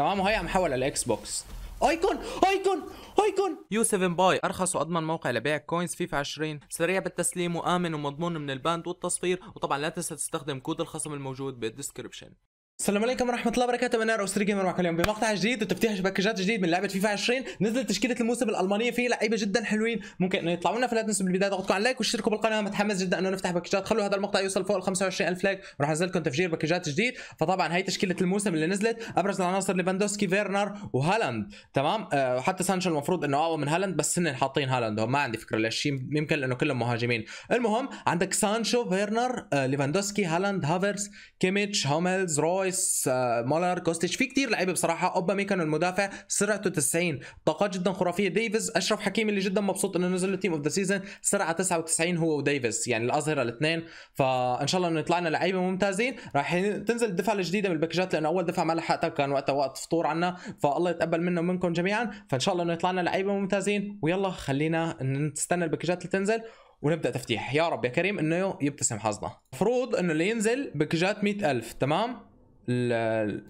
تمام وهي عم حول على الاكس بوكس ايكون ايكون ايكون يو 7 باي ارخص واضمن موقع لبيع كوينز فيفا 20 سريع بالتسليم وامن ومضمون من الباند والتصفير وطبعا لا تنسى تستخدم كود الخصم الموجود بالديسكربشن السلام عليكم ورحمه الله وبركاته من نار اسري جيمر معكم اليوم بمقطع جديد وتفتيح شبكات جديد من لعبه فيفا 20 نزلت تشكيله الموسم الالمانيه فيه لعيبه جدا حلوين ممكن انه يطلعوا لنا فلا تنسوا بالبدايه تضغطوا على لايك واشتركوا بالقناه متحمس جدا انه نفتح باكجات خلوا هذا المقطع يوصل فوق ال 25000 لايك وراح انزل لكم تفجير باكجات جديد فطبعا هي تشكيله الموسم اللي نزلت ابرز العناصر ليفاندوسكي فيرنر وهالاند تمام أه حتى سانشو المفروض انه اقوى من هالاند بس هن حاطين هالاند هم ما عندي فكره ليش يمكن لانه كلهم مهاجمين المهم عندك سانشو فيرنر أه ليفاندوسكي هالاند هافرز كيميتش هوملز روي رايس آه، مولر كوستش في كتير لعيبه بصراحه اوبا ميكانو المدافع سرعته 90 طاقه جدا خرافيه ديفيز اشرف حكيمي اللي جدا مبسوط انه نزل التيم اوف ذا سيزون سرعه 99 هو وديفيز يعني الاظهره الاثنين فان شاء الله انه يطلع لنا لعيبه ممتازين راح تنزل الدفعه الجديده من الباكجات لانه اول دفعه ما لحقتها كان وقتها وقت فطور عنا فالله يتقبل منا ومنكم جميعا فان شاء الله انه يطلع لنا لعيبه ممتازين ويلا خلينا نستنى الباكجات اللي تنزل ونبدا تفتيح يا رب يا كريم انه يبتسم حظنا المفروض انه اللي ينزل بكجات 100000 تمام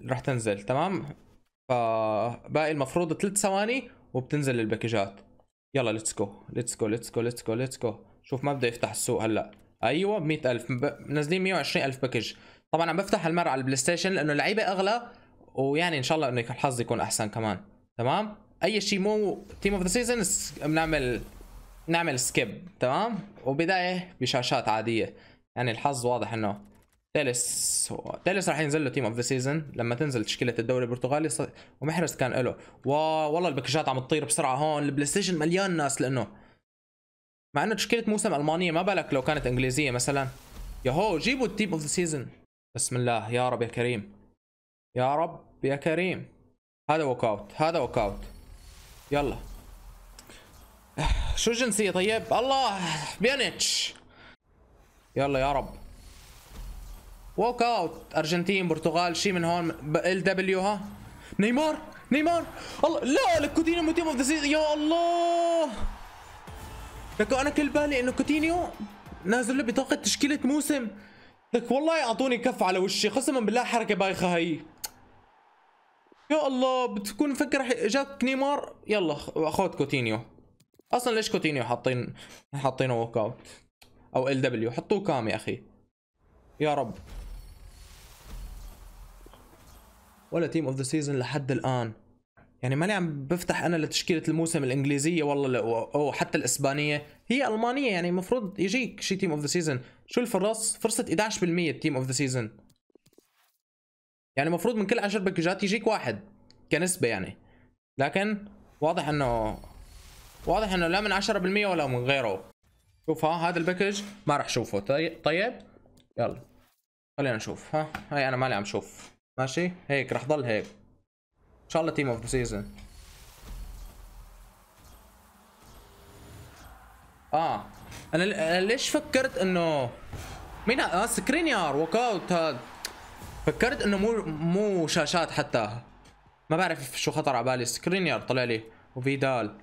رح تنزل تمام فباقي المفروض ثلاث ثواني وبتنزل الباكجات يلا ليتس جو ليتس جو ليتس جو ليتس جو ليتس جو شوف ما بده يفتح السوق هلا ايوه ب 100000 منزلين 120000 باكج طبعا عم بفتح هالمره على البلاي ستيشن لانه اللعيبه اغلى ويعني ان شاء الله انه الحظ يكون احسن كمان تمام اي شيء مو تيم اوف ذا سيزون بنعمل نعمل سكيب تمام وبدايه بشاشات عاديه يعني الحظ واضح انه تالس هو تالس راح ينزل له تيم اوف ذا سيزون لما تنزل تشكيله الدوري البرتغالي ص... ومحرز كان له والله الباكجات عم تطير بسرعه هون البلاي ستيشن مليان ناس لانه مع انه تشكيله موسم المانيه ما بالك لو كانت انجليزيه مثلا يهو جيبوا التيم اوف ذا سيزون بسم الله يا رب يا كريم يا رب يا كريم هذا ووك اوت هذا ووك اوت يلا شو الجنسيه طيب الله بيانيتش يلا يا رب ووك اوت ارجنتين برتغال شيء من هون ال دبليو ها نيمار نيمار الله لا لكوتينيو مو تيم اوف ذا سيزون يا الله لك انا كل بالي انه كوتينيو نازل له بطاقه تشكيله موسم لك والله اعطوني كف على وشي قسما بالله حركه بايخه هي يا الله بتكون مفكر اجاك نيمار يلا اخوت كوتينيو اصلا ليش كوتينيو حاطين حاطينه ووك اوت او ال دبليو حطوه كام يا اخي يا رب ولا تيم اوف ذا سيزون لحد الان يعني ماني عم بفتح انا لتشكيله الموسم الانجليزيه والله او حتى الاسبانيه هي المانيه يعني المفروض يجيك شي تيم اوف ذا سيزون شو الفرص فرصه 11% التيم اوف ذا سيزون يعني المفروض من كل 10 باكجات يجيك واحد كنسبه يعني لكن واضح انه واضح انه لا من 10% ولا من غيره شوف ها هذا الباكج ما راح اشوفه طيب يلا خلينا نشوف ها هاي انا مالي عم شوف ماشي هيك رح ضل هيك ان شاء الله تيم اوف ذا سيزون اه انا ليش فكرت انه مين ها آه سكرينيار ووك اوت هذا فكرت انه مو مو شاشات حتى ما بعرف شو خطر على بالي سكرينيار طلع لي وفيدال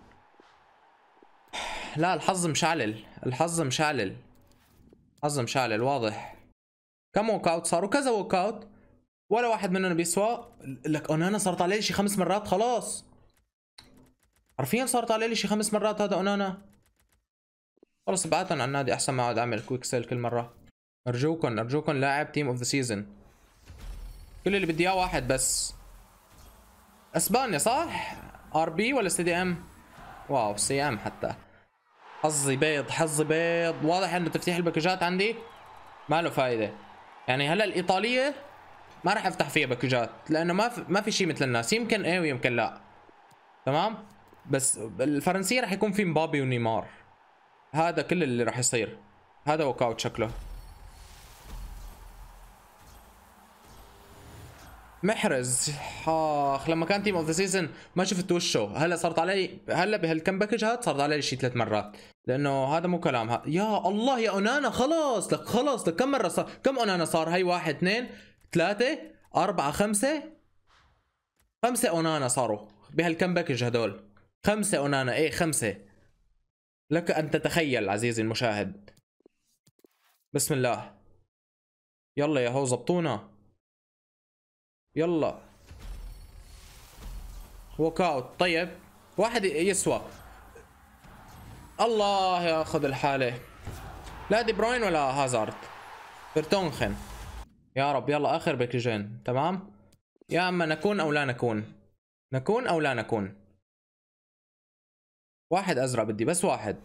لا الحظ مشعلل الحظ مشعلل حظ مشعلل واضح كم ووك اوت صار وكذا ووك اوت ولا واحد مننا بيسوى لك اونانا صارت علي شي خمس مرات خلاص عارفين صارت علي شي خمس مرات هذا اونانا خلص ابعتهم على النادي احسن ما اقعد اعمل كويك سيل كل مره ارجوكم ارجوكم لاعب تيم اوف ذا سيزون كل اللي بدي اياه واحد بس اسبانيا صح ار بي ولا سي دي ام واو سي ام حتى حظي بيض حظي بيض واضح انه تفتيح الباكجات عندي ما له فايده يعني هلا الايطاليه ما راح افتح فيها باكجات لانه ما في ما في شيء مثل الناس يمكن ايه ويمكن لا تمام بس الفرنسيه راح يكون في مبابي ونيمار هذا كل اللي راح يصير هذا وكاوت اوت شكله محرز اخ لما كان تيم اوف ذا سيزون ما شفت وشه هلا صارت علي هلا بهالكم باكج هذا صارت علي شيء ثلاث مرات لانه هذا مو كلام ها. يا الله يا اونانا خلص لك خلص لك كم مره صار كم اونانا صار هي واحد اثنين ثلاثة أربعة خمسة خمسة أونانا صاروا بهالكم باكج هدول خمسة أونانا إيه خمسة لك أن تتخيل عزيزي المشاهد بسم الله يلا يا هو زبطونا يلا ووك اوت طيب واحد يسوى الله ياخذ الحاله لا دي بروين ولا هازارد فرتونخن يا رب يلا اخر باكجين تمام يا اما نكون او لا نكون نكون او لا نكون واحد ازرق بدي بس واحد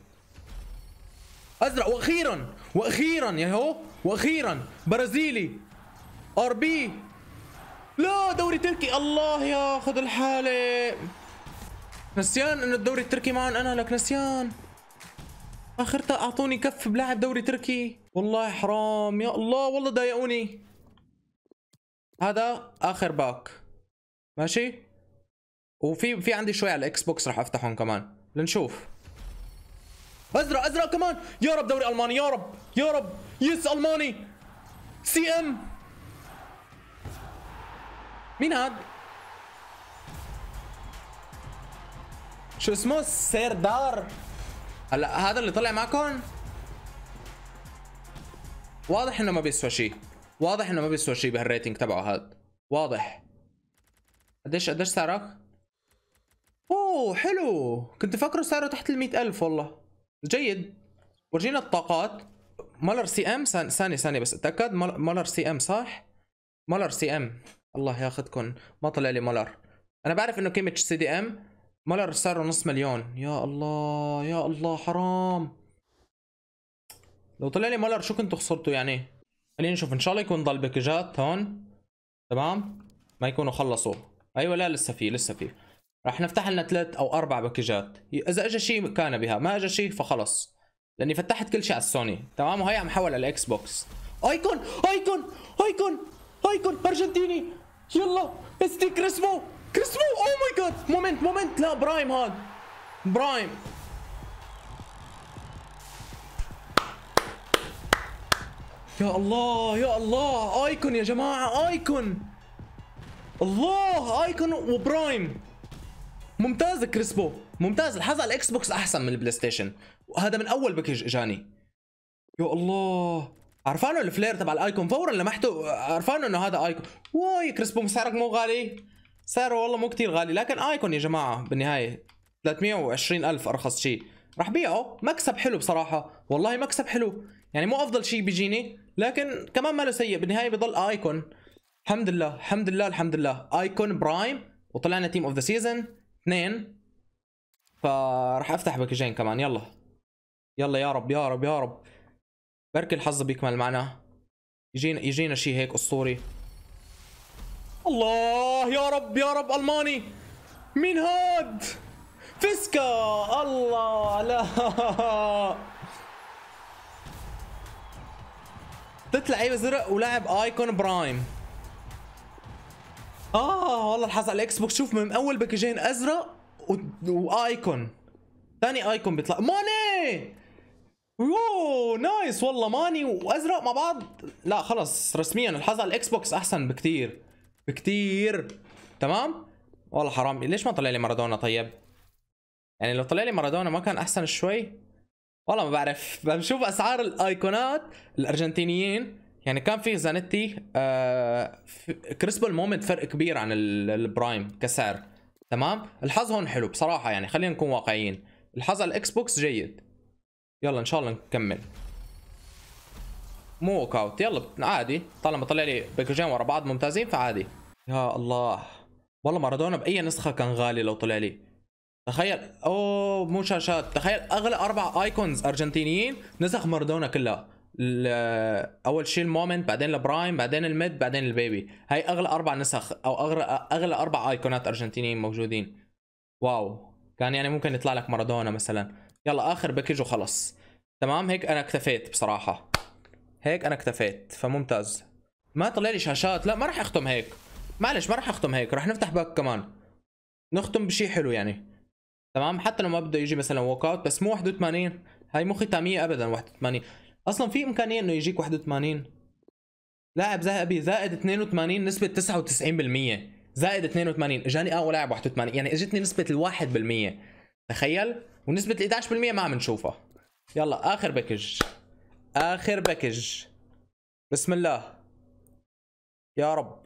ازرق واخيرا واخيرا يا هو واخيرا برازيلي ار بي لا دوري تركي الله ياخذ الحاله نسيان انه الدوري التركي معهم انا لك نسيان اخرتها اعطوني كف بلاعب دوري تركي والله حرام يا الله والله ضايقوني هذا اخر باك ماشي وفي في عندي شوي على الاكس بوكس رح افتحهم كمان لنشوف ازرق ازرق كمان يا رب دوري الماني يا رب يا رب يس الماني سي ام مين هاد شو اسمه سيردار هلا هذا اللي طلع معكم واضح انه ما بيسوى شيء واضح انه ما بيسوى شيء بهالريتنج تبعه هذا واضح قديش قديش سعرك؟ اوه حلو كنت فاكره سعره تحت ال ألف والله جيد ورجينا الطاقات مالر سي ام ثانية ثانية بس اتأكد مالر سي ام صح؟ مالر سي ام الله ياخذكم ما طلع لي مالر انا بعرف انه كيمتش سي دي ام مالر سعره نص مليون يا الله يا الله حرام لو طلع لي مالر شو كنتوا خسرتوا يعني؟ خلينا نشوف ان شاء الله يكون ضل باكجات هون تمام ما يكونوا خلصوا ايوه لا لسه في لسه في راح نفتح لنا ثلاث او اربع باكجات اذا اجى شيء كان بها ما اجى شيء فخلص لاني فتحت كل شيء على السوني تمام وهي عم حول على الاكس بوكس ايكون ايكون ايكون ايكون ارجنتيني يلا استي كريسمو كريسمو او ماي جاد مومنت مومنت لا برايم هاد برايم يا الله يا الله ايكون يا جماعه ايكون الله ايكون وبرايم ممتاز كريسبو ممتاز الحظ على الاكس بوكس احسن من البلاي ستيشن وهذا من اول باكج اجاني يا الله عرفانه الفلير تبع الايكون فورا لمحته عرفانه انه هذا ايكون واي كريسبو سعرك مو غالي سعره والله مو كتير غالي لكن ايكون يا جماعه بالنهايه 320 الف ارخص شيء راح بيعه مكسب حلو بصراحه والله مكسب حلو يعني مو افضل شيء بيجيني لكن كمان ما له سيء بالنهايه بضل ايكون الحمد لله الحمد لله الحمد لله ايكون برايم وطلعنا تيم اوف ذا سيزون اثنين فراح افتح باكجين كمان يلا يلا يا رب يا رب يا رب بركي الحظ بيكمل معنا يجينا يجينا شيء هيك اسطوري الله يا رب يا رب الماني مين هاد فيسكا الله لا حطيت لعيبه زرق ولاعب ايكون برايم اه والله الحظ على الاكس بوكس شوف من اول باكجين ازرق و... وايكون ثاني ايكون بيطلع ماني يو نايس والله ماني وازرق مع بعض لا خلص رسميا الحظ على الاكس بوكس احسن بكثير بكثير تمام والله حرام ليش ما طلع لي مارادونا طيب يعني لو طلع لي مارادونا ما كان احسن شوي والله ما بعرف بشوف اسعار الايقونات الارجنتينيين يعني كان في زانيتي آه كريسبو المومنت فرق كبير عن البرايم كسعر تمام الحظ هون حلو بصراحه يعني خلينا نكون واقعيين الحظ على الاكس بوكس جيد يلا ان شاء الله نكمل مو ووك اوت يلا عادي طالما طلع لي باكجين ورا بعض ممتازين فعادي يا الله والله مارادونا باي نسخه كان غالي لو طلع لي تخيل اوه مو شاشات تخيل اغلى اربع ايكونز ارجنتينيين نسخ مارادونا كلها اول شيء المومنت بعدين البرايم بعدين الميد بعدين البيبي هاي اغلى اربع نسخ او اغلى اغلى اربع ايقونات ارجنتينيين موجودين واو كان يعني ممكن يطلع لك مارادونا مثلا يلا اخر باكج وخلص تمام هيك انا اكتفيت بصراحه هيك انا اكتفيت فممتاز ما طلع لي شاشات لا ما راح اختم هيك معلش ما راح اختم هيك راح نفتح باك كمان نختم بشيء حلو يعني تمام حتى لو ما بده يجي مثلا ووك اوت بس مو 81 هاي مو ختاميه ابدا 81 اصلا في امكانيه انه يجيك 81 لاعب ذهبي زائد 82 نسبه 99% زائد 82 اجاني اقوى لاعب 81 يعني اجتني نسبه ال 1% تخيل ونسبه ال 11% ما عم نشوفها يلا اخر باكج اخر باكج بسم الله يا رب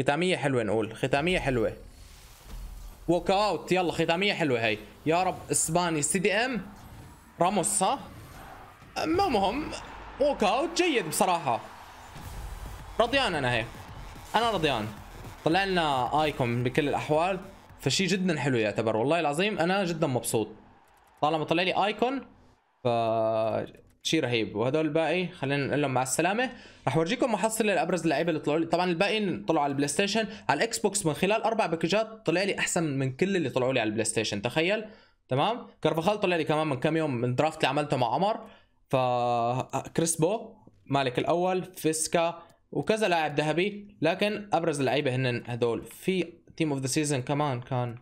ختاميه حلوه نقول ختاميه حلوه ووك اوت يلا ختاميه حلوه هي يا رب اسباني سي دي ام راموس ها ما مهم ووك اوت جيد بصراحه رضيان انا هيك انا رضيان طلع لنا ايكون بكل الاحوال فشي جدا حلو يعتبر والله العظيم انا جدا مبسوط طالما طلع لي ايكون ف شيء رهيب وهدول الباقي إيه، خلينا نقول لهم مع السلامه رح اورجيكم محصله لابرز اللعيبه اللي طلعوا لي طبعا الباقيين طلعوا على البلاي ستيشن على الاكس بوكس من خلال اربع باكجات طلع لي احسن من كل اللي طلعوا لي على البلاي ستيشن تخيل تمام كارفخال طلع لي كمان من كم يوم من درافت اللي عملته مع عمر ف كريسبو مالك الاول فيسكا وكذا لاعب ذهبي لكن ابرز اللعيبه هن هدول في تيم اوف ذا سيزون كمان كان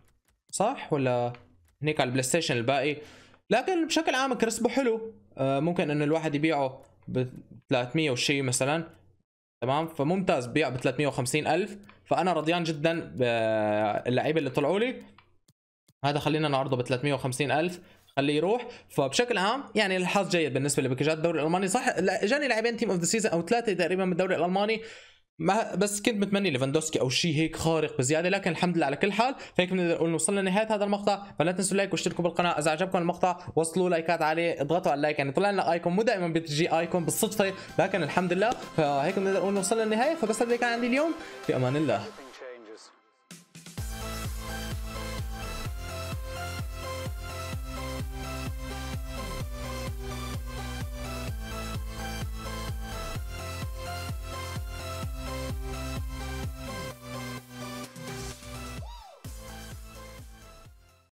صح ولا هنيك على البلاي ستيشن الباقي لكن بشكل عام كريسبو حلو آه، ممكن انه الواحد يبيعه ب 300 وشي مثلا تمام فممتاز بيع ب 350 الف فانا رضيان جدا باللعيبه اللي طلعوا لي هذا خلينا نعرضه ب 350 الف خليه يروح فبشكل عام يعني الحظ جيد بالنسبه لباكجات الدوري الالماني صح اجاني لاعبين تيم اوف ذا سيزون او ثلاثه تقريبا من الدوري الالماني ما بس كنت متمني ليفاندوسكي او شيء هيك خارق بزياده لكن الحمد لله على كل حال فهيك بنقدر نقول وصلنا لنهايه هذا المقطع فلا تنسوا اللايك واشتركوا بالقناه اذا عجبكم المقطع وصلوا لايكات عليه اضغطوا على اللايك يعني طلع لنا ايكون مو دائما بتجي ايكون بالصدفه لكن الحمد لله فهيك بنقدر نقول وصلنا للنهايه فبس هذا كان عندي اليوم في امان الله